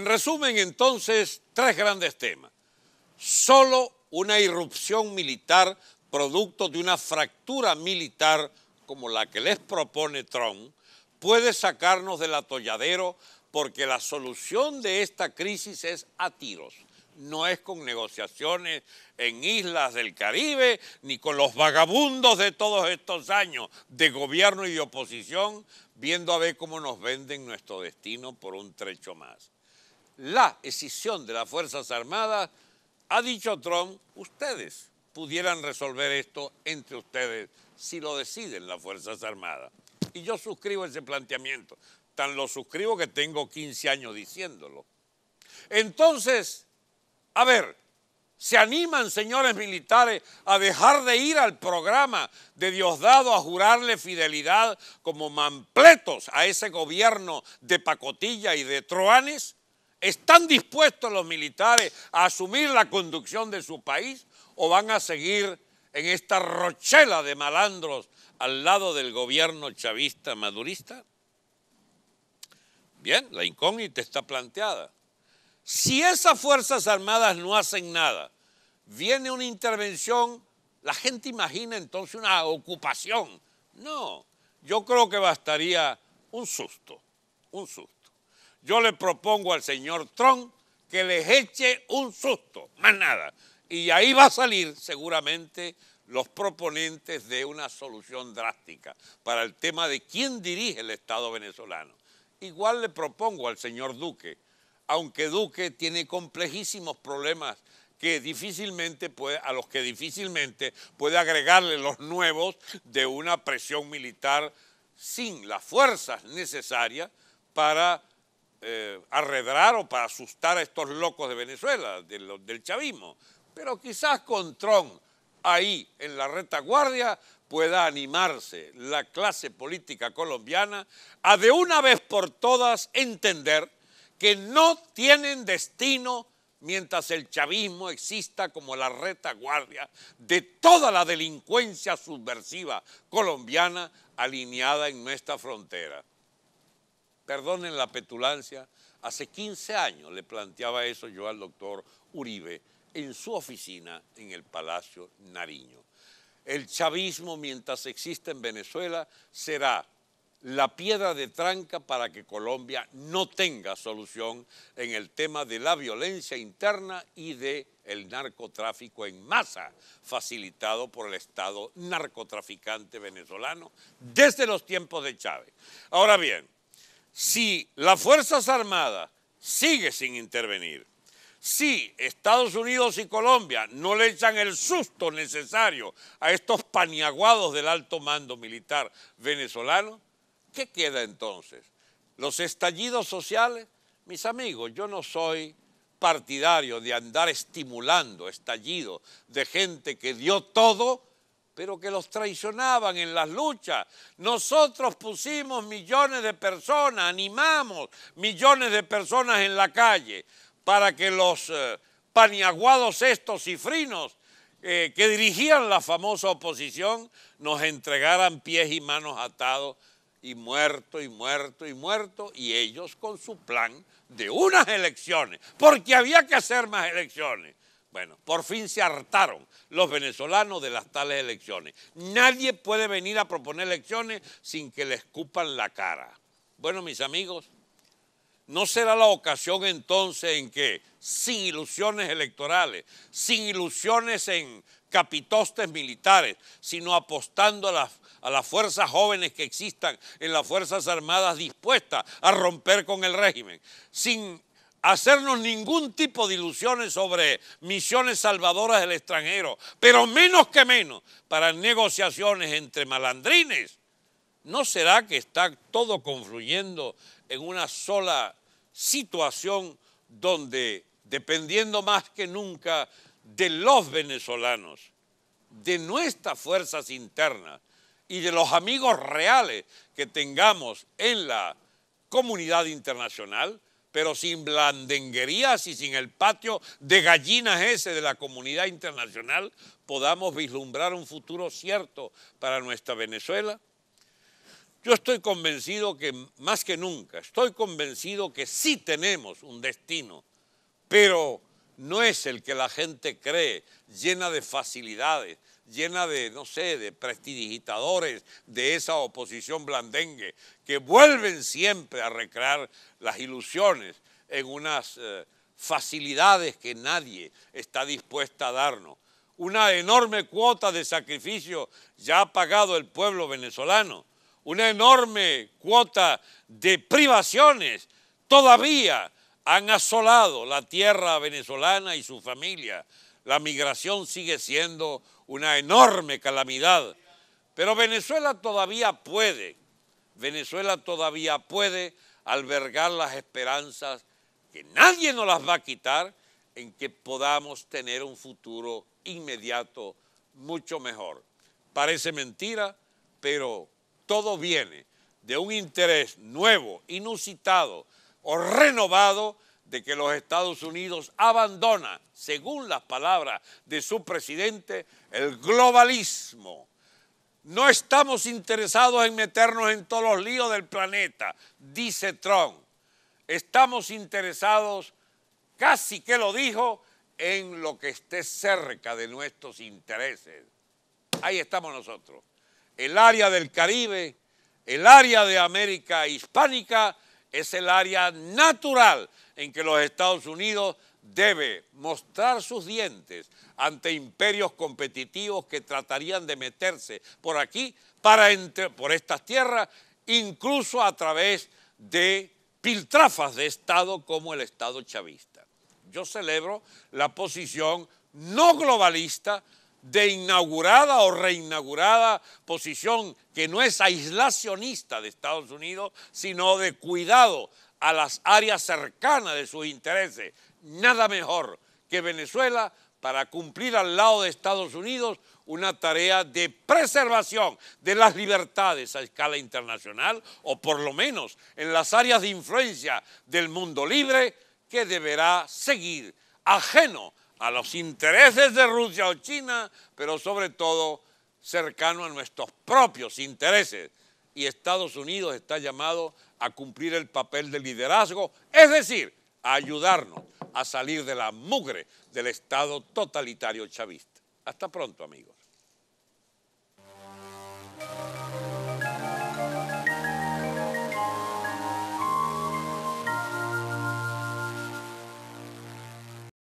En resumen, entonces, tres grandes temas. Solo una irrupción militar producto de una fractura militar como la que les propone Trump puede sacarnos del atolladero porque la solución de esta crisis es a tiros. No es con negociaciones en islas del Caribe ni con los vagabundos de todos estos años de gobierno y de oposición viendo a ver cómo nos venden nuestro destino por un trecho más la escisión de las Fuerzas Armadas, ha dicho Trump, ustedes pudieran resolver esto entre ustedes si lo deciden las Fuerzas Armadas. Y yo suscribo ese planteamiento, tan lo suscribo que tengo 15 años diciéndolo. Entonces, a ver, ¿se animan señores militares a dejar de ir al programa de Diosdado a jurarle fidelidad como mampletos a ese gobierno de pacotilla y de troanes? ¿Están dispuestos los militares a asumir la conducción de su país o van a seguir en esta rochela de malandros al lado del gobierno chavista madurista? Bien, la incógnita está planteada. Si esas Fuerzas Armadas no hacen nada, viene una intervención, la gente imagina entonces una ocupación. No, yo creo que bastaría un susto, un susto. Yo le propongo al señor Trump que les eche un susto, más nada. Y ahí va a salir seguramente los proponentes de una solución drástica para el tema de quién dirige el Estado venezolano. Igual le propongo al señor Duque, aunque Duque tiene complejísimos problemas que difícilmente puede, a los que difícilmente puede agregarle los nuevos de una presión militar sin las fuerzas necesarias para eh, arredrar o para asustar a estos locos de Venezuela, del chavismo. Pero quizás con Trump ahí en la retaguardia pueda animarse la clase política colombiana a de una vez por todas entender que no tienen destino mientras el chavismo exista como la retaguardia de toda la delincuencia subversiva colombiana alineada en nuestra frontera perdonen la petulancia, hace 15 años le planteaba eso yo al doctor Uribe en su oficina en el Palacio Nariño. El chavismo, mientras exista en Venezuela, será la piedra de tranca para que Colombia no tenga solución en el tema de la violencia interna y de el narcotráfico en masa facilitado por el Estado narcotraficante venezolano desde los tiempos de Chávez. Ahora bien, si las Fuerzas Armadas sigue sin intervenir, si Estados Unidos y Colombia no le echan el susto necesario a estos paniaguados del alto mando militar venezolano, ¿qué queda entonces? ¿Los estallidos sociales? Mis amigos, yo no soy partidario de andar estimulando estallidos de gente que dio todo pero que los traicionaban en las luchas. Nosotros pusimos millones de personas, animamos millones de personas en la calle para que los eh, paniaguados estos cifrinos eh, que dirigían la famosa oposición nos entregaran pies y manos atados y muerto y muerto y muerto y ellos con su plan de unas elecciones, porque había que hacer más elecciones bueno, por fin se hartaron los venezolanos de las tales elecciones. Nadie puede venir a proponer elecciones sin que les escupan la cara. Bueno, mis amigos, ¿no será la ocasión entonces en que, sin ilusiones electorales, sin ilusiones en capitostes militares, sino apostando a las, a las fuerzas jóvenes que existan en las Fuerzas Armadas dispuestas a romper con el régimen, sin hacernos ningún tipo de ilusiones sobre misiones salvadoras del extranjero, pero menos que menos para negociaciones entre malandrines. ¿No será que está todo confluyendo en una sola situación donde, dependiendo más que nunca de los venezolanos, de nuestras fuerzas internas y de los amigos reales que tengamos en la comunidad internacional, pero sin blandenguerías y sin el patio de gallinas ese de la comunidad internacional, podamos vislumbrar un futuro cierto para nuestra Venezuela? Yo estoy convencido que, más que nunca, estoy convencido que sí tenemos un destino, pero no es el que la gente cree, llena de facilidades, llena de, no sé, de prestidigitadores de esa oposición blandengue, que vuelven siempre a recrear las ilusiones en unas eh, facilidades que nadie está dispuesta a darnos. Una enorme cuota de sacrificio ya ha pagado el pueblo venezolano, una enorme cuota de privaciones todavía han asolado la tierra venezolana y su familia. La migración sigue siendo una enorme calamidad. Pero Venezuela todavía puede, Venezuela todavía puede albergar las esperanzas que nadie nos las va a quitar en que podamos tener un futuro inmediato mucho mejor. Parece mentira, pero todo viene de un interés nuevo, inusitado, o renovado de que los Estados Unidos abandona, según las palabras de su presidente, el globalismo. No estamos interesados en meternos en todos los líos del planeta, dice Trump. Estamos interesados, casi que lo dijo, en lo que esté cerca de nuestros intereses. Ahí estamos nosotros. El área del Caribe, el área de América Hispánica, es el área natural en que los Estados Unidos debe mostrar sus dientes ante imperios competitivos que tratarían de meterse por aquí, para por estas tierras, incluso a través de piltrafas de Estado como el Estado chavista. Yo celebro la posición no globalista de inaugurada o reinaugurada posición que no es aislacionista de Estados Unidos, sino de cuidado a las áreas cercanas de sus intereses. Nada mejor que Venezuela para cumplir al lado de Estados Unidos una tarea de preservación de las libertades a escala internacional, o por lo menos en las áreas de influencia del mundo libre, que deberá seguir ajeno a los intereses de Rusia o China, pero sobre todo cercano a nuestros propios intereses. Y Estados Unidos está llamado a cumplir el papel de liderazgo, es decir, a ayudarnos a salir de la mugre del Estado totalitario chavista. Hasta pronto, amigos.